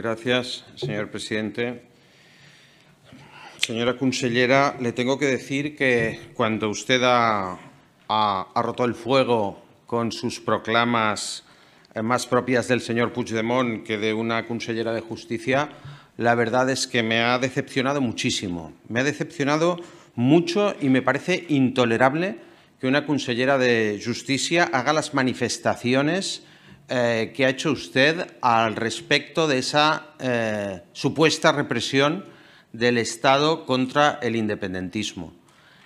Gracias, señor presidente. Señora consellera, le tengo que decir que cuando usted ha, roto el fuego con sus proclamas eh, más propias del señor Puigdemont que de una consellera de justicia, la verdad es que me ha decepcionado muchísimo. Me ha decepcionado mucho y me parece intolerable que una consellera de justicia haga las manifestaciones eh, que ha hecho usted al respecto de esa eh, supuesta represión del Estado contra el independentismo.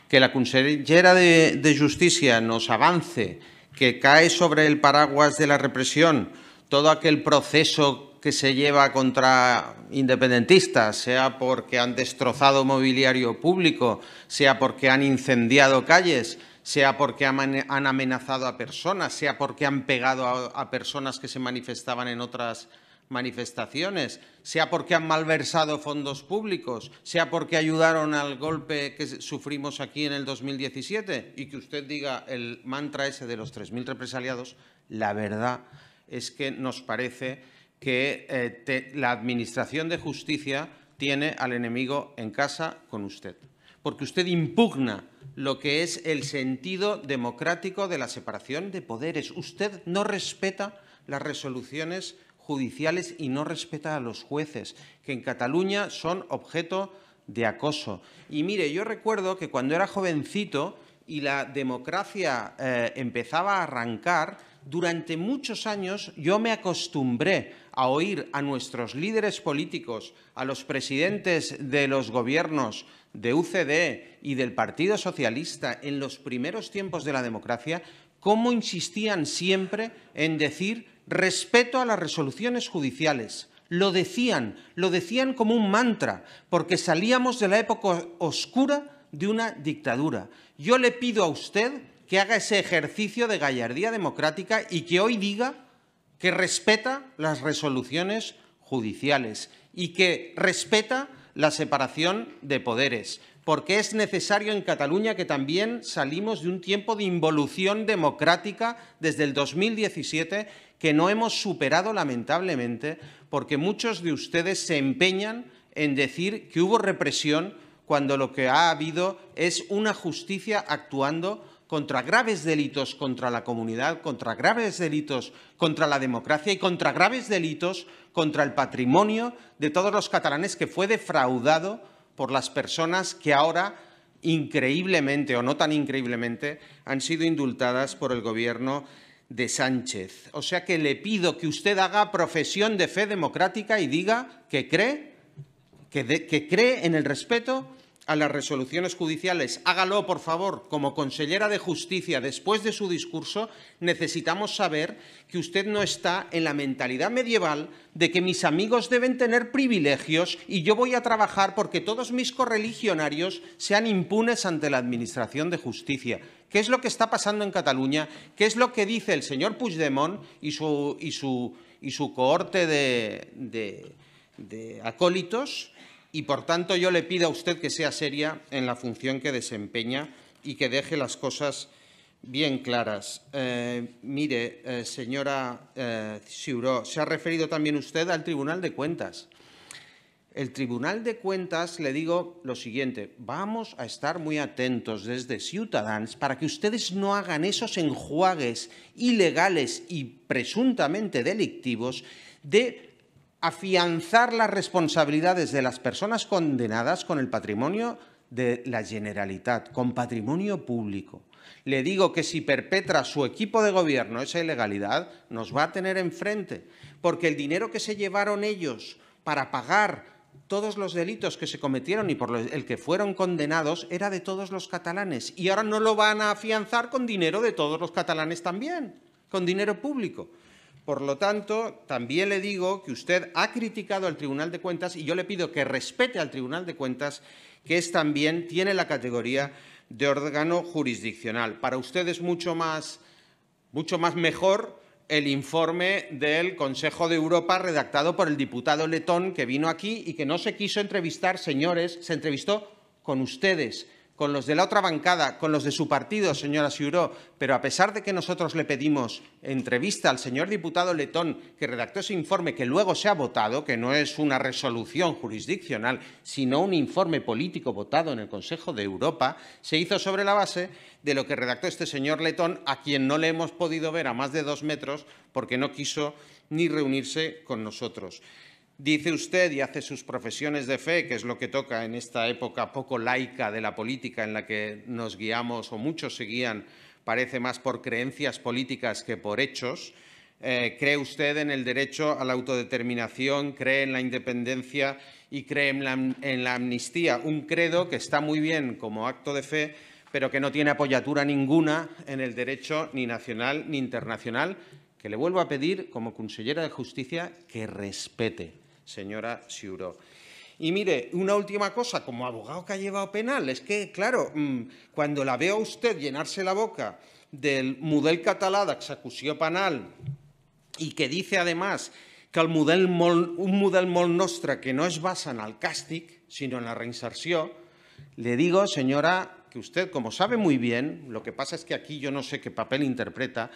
Que la consellera de Justicia nos avance que cae sobre el paraguas de la represión todo aquel proceso que se lleva contra independentistas, sea porque han destrozado mobiliario público, sea porque han incendiado calles, sea porque han amenazado a personas, sea porque han pegado a personas que se manifestaban en otras manifestaciones, sea porque han malversado fondos públicos, sea porque ayudaron al golpe que sufrimos aquí en el 2017 y que usted diga el mantra ese de los 3.000 represaliados, la verdad es que nos parece que eh, la Administración de Justicia tiene al enemigo en casa con usted. Porque usted impugna lo que es el sentido democrático de la separación de poderes. Usted no respeta las resoluciones judiciales y no respeta a los jueces, que en Cataluña son objeto de acoso. Y mire, yo recuerdo que cuando era jovencito y la democracia eh, empezaba a arrancar, durante muchos años yo me acostumbré a oír a nuestros líderes políticos, a los presidentes de los gobiernos de UCD y del Partido Socialista en los primeros tiempos de la democracia, cómo insistían siempre en decir respeto a las resoluciones judiciales, lo decían, lo decían como un mantra, porque salíamos de la época oscura de una dictadura. Yo le pido a usted que haga ese ejercicio de gallardía democrática y que hoy diga que respeta las resoluciones judiciales y que respeta la separación de poderes, porque es necesario en Cataluña que también salimos de un tiempo de involución democrática desde el 2017 que no hemos superado lamentablemente, porque muchos de ustedes se empeñan en decir que hubo represión cuando lo que ha habido es una justicia actuando contra graves delitos contra la comunidad, contra graves delitos contra la democracia y contra graves delitos contra el patrimonio de todos los catalanes que fue defraudado por las personas que ahora increíblemente o no tan increíblemente han sido indultadas por el gobierno de Sánchez. O sea que le pido que usted haga profesión de fe democrática y diga que cree, que, cree en el respeto a las resoluciones judiciales. Hágalo, por favor, como consellera de Justicia, después de su discurso, necesitamos saber que usted no está en la mentalidad medieval de que mis amigos deben tener privilegios y yo voy a trabajar porque todos mis correligionarios sean impunes ante la Administración de Justicia. ¿Qué es lo que está pasando en Cataluña? ¿Qué es lo que dice el señor Puigdemont y su, y su, y su cohorte de, de acólitos? y, por tanto, yo le pido a usted que sea seria en la función que desempeña y que deje las cosas bien claras. Eh, mire, eh, señora eh, se ha referido también usted al Tribunal de Cuentas. El Tribunal de Cuentas, le digo lo siguiente, vamos a estar muy atentos desde Ciudadanos para que ustedes no hagan esos enjuagues ilegales y presuntamente delictivos de afianzar las responsabilidades de las personas condenadas con el patrimonio de la Generalitat, con patrimonio público. Le digo que si perpetra su equipo de gobierno esa ilegalidad, nos va a tener enfrente, porque el dinero que se llevaron ellos para pagar todos los delitos que se cometieron y por el que fueron condenados era de todos los catalanes. Y ahora no lo van a afianzar con dinero de todos los catalanes también, con dinero público. Por lo tanto, también le digo que usted ha criticado al Tribunal de Cuentas y yo le pido que respete al Tribunal de Cuentas, que es también tiene la categoría de órgano jurisdiccional. Para usted es mucho más, mucho más mejor el informe del Consejo de Europa redactado por el diputado letón que vino aquí y que no se quiso entrevistar, señores, se entrevistó con ustedes con los de la otra bancada, con los de su partido, señora Siuró, pero a pesar de que nosotros le pedimos entrevista al señor diputado Letón, que redactó ese informe que luego se ha votado, que no es una resolución jurisdiccional, sino un informe político votado en el Consejo de Europa, se hizo sobre la base de lo que redactó este señor Letón, a quien no le hemos podido ver a más de dos metros porque no quiso ni reunirse con nosotros. Dice usted y hace sus profesiones de fe, que es lo que toca en esta época poco laica de la política en la que nos guiamos o muchos se guían, parece más por creencias políticas que por hechos. Eh, cree usted en el derecho a la autodeterminación, cree en la independencia y cree en la, en la amnistía, un credo que está muy bien como acto de fe, pero que no tiene apoyatura ninguna en el derecho ni nacional ni internacional, que le vuelvo a pedir como consellera de Justicia que respete señora Siuro. Y mire, una última cosa, como abogado que ha llevado penal, es que, claro, mm, cuando la veo a usted llenarse la boca del model català d'execució penal y que dice, además, que el model un model molt que no es basa en el sino sino en la reinserción, le digo, señora, que usted, como sabe muy bien, lo que pasa es que aquí yo no sé qué papel interpreta,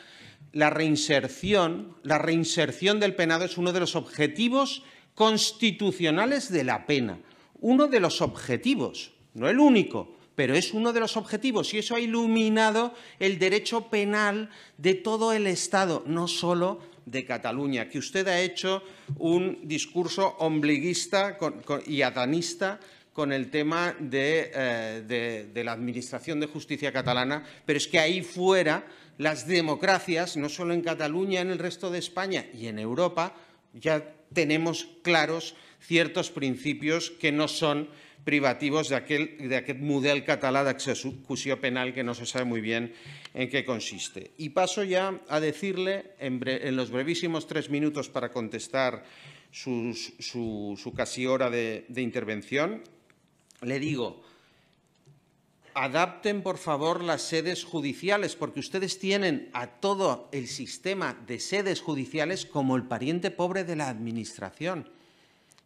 la reinserción, la reinserción del penado es uno de los objetivos constitucionales de la pena. Uno de los objetivos, no el único, pero es uno de los objetivos y eso ha iluminado el derecho penal de todo el Estado, no solo de Cataluña, que usted ha hecho un discurso ombliguista y adanista con el tema eh, de, de la Administración de Justicia catalana, pero es que ahí fuera las democracias, no solo en Cataluña, en el resto de España y en Europa, ya tenemos claros ciertos principios que no son privativos de aquel, de aquel de català d'execució penal que no se sabe muy bien en qué consiste. Y paso ya a decirle, en, los brevísimos tres minutos para contestar su, casi hora de intervención, le digo adapten por favor las sedes judiciales, porque ustedes tienen a todo el sistema de sedes judiciales como el pariente pobre de la Administración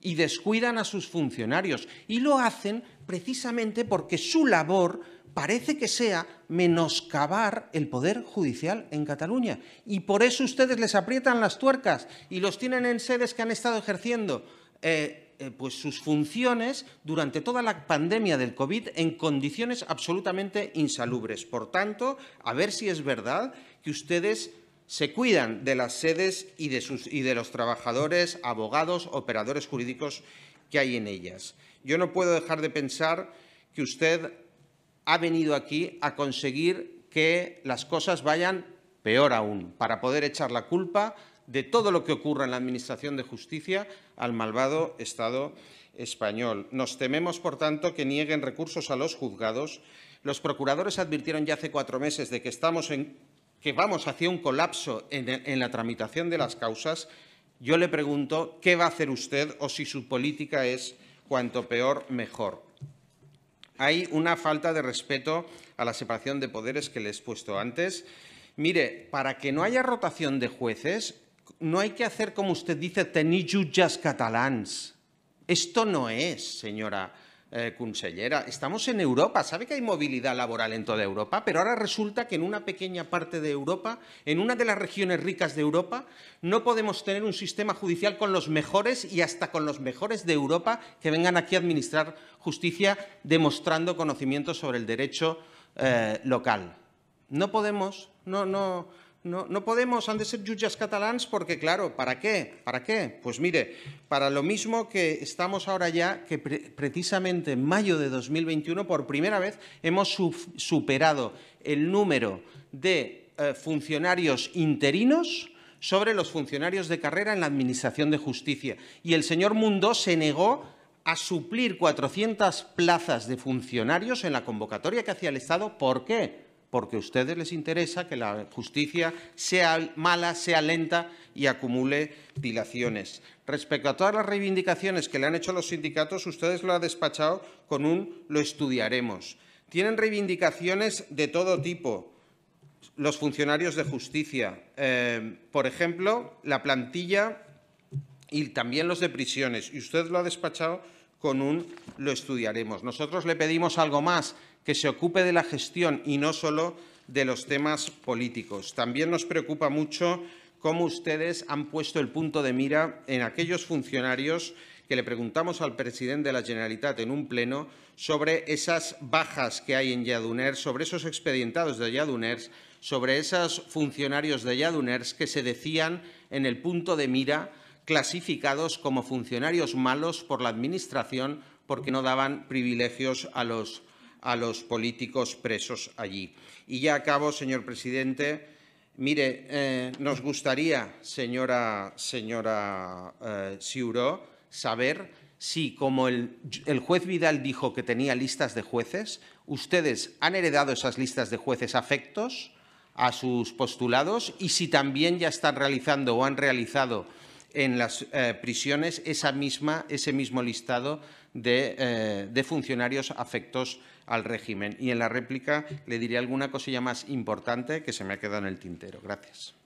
y descuidan a sus funcionarios y lo hacen precisamente porque su labor parece que sea menoscabar el poder judicial en Cataluña. Y por eso ustedes les aprietan las tuercas y los tienen en sedes que han estado ejerciendo eh, eh, pues sus funciones durante toda la pandemia del COVID en condiciones absolutamente insalubres. Por tanto, a ver si es verdad que ustedes se cuidan de las sedes y de, y de los trabajadores, abogados, operadores jurídicos que hay en ellas. Yo no puedo dejar de pensar que usted ha venido aquí a conseguir que las cosas vayan peor aún, para poder echar la culpa de todo lo que ocurra en la Administración de Justicia al malvado Estado español. Nos tememos, por tanto, que nieguen recursos a los juzgados. Los procuradores advirtieron ya hace cuatro meses de que, estamos en, que vamos hacia un colapso en, la tramitación de las causas. Yo le pregunto qué va a hacer usted o si su política es cuanto peor, mejor. Hay una falta de respeto a la separación de poderes que les he expuesto antes. Mire, para que no haya rotación de jueces, no hay que hacer como usted dice, teniu catalans. Esto no es, señora eh, consellera. Estamos en Europa. Sabe que hay movilidad laboral en toda Europa, pero ahora resulta que en una pequeña parte de Europa, en una de las regiones ricas de Europa, no podemos tener un sistema judicial con los mejores y hasta con los mejores de Europa que vengan aquí a administrar justicia demostrando conocimiento sobre el derecho eh, local. No podemos, no, no. No, podemos, han de ser yuyas catalans porque, claro, ¿para qué? ¿Para qué? Pues mire, para lo mismo que estamos ahora ya, que precisamente en mayo de 2021, por primera vez, hemos superado el número de eh, funcionarios interinos sobre los funcionarios de carrera en la Administración de Justicia. Y el señor Mundó se negó a suplir 400 plazas de funcionarios en la convocatoria que hacía el Estado. ¿Por qué? porque a ustedes les interesa que la justicia sea mala, sea lenta y acumule dilaciones. Respecto a todas las reivindicaciones que le han hecho los sindicatos, ustedes lo han despachado con un lo estudiaremos. Tienen reivindicaciones de todo tipo, los funcionarios de justicia, eh, por ejemplo, la plantilla y también los de prisiones, y usted lo ha despachado con un lo estudiaremos. Nosotros le pedimos algo más, que se ocupe de la gestión y no solo de los temas políticos. También nos preocupa mucho cómo ustedes han puesto el punto de mira en aquellos funcionarios que le preguntamos al presidente de la Generalitat en un pleno sobre esas bajas que hay en Yaduners, sobre esos expedientados de Yaduners, sobre esos funcionarios de Yaduners que se decían en el punto de mira clasificados como funcionarios malos por la Administración porque no daban privilegios a los a los políticos presos allí. Y ya acabo, señor presidente. Mire, eh, nos gustaría, señora, señora eh, Siuro, saber si, como el, el, juez Vidal dijo que tenía listas de jueces, ustedes han heredado esas listas de jueces afectos a sus postulados y si también ya están realizando o han realizado en las eh, prisiones esa misma, ese mismo listado de, eh, de, funcionarios afectos al régimen. Y en la réplica le diré alguna cosilla más importante que se me ha quedado en el tintero. Gracias.